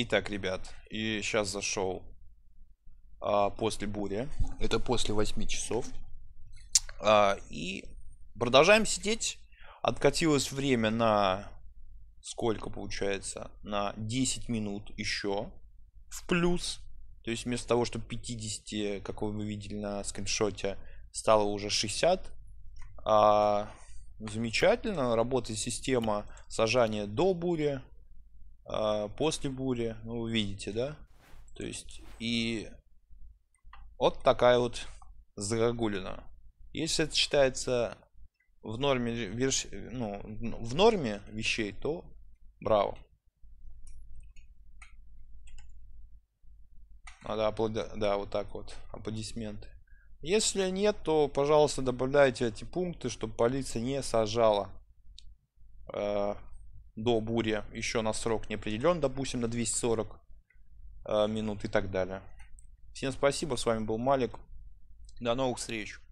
Итак, ребят, и сейчас зашел а, после бури. Это после 8 часов. А, и продолжаем сидеть. Откатилось время на сколько получается? На 10 минут еще в плюс. То есть вместо того, что 50, как вы видели на скриншоте, стало уже 60. А, замечательно. Работает система сажания до бури. А, после бури, ну, вы видите, да? То есть, и вот такая вот загогулина. Если это считается в норме, верш... ну, в норме вещей, то браво. Надо аплоди... Да, вот так вот, аплодисменты. Если нет, то, пожалуйста, добавляйте эти пункты, чтобы полиция не сажала а, до бури еще на срок не определен, допустим, на 240 э, минут и так далее. Всем спасибо, с вами был Малик. До новых встреч!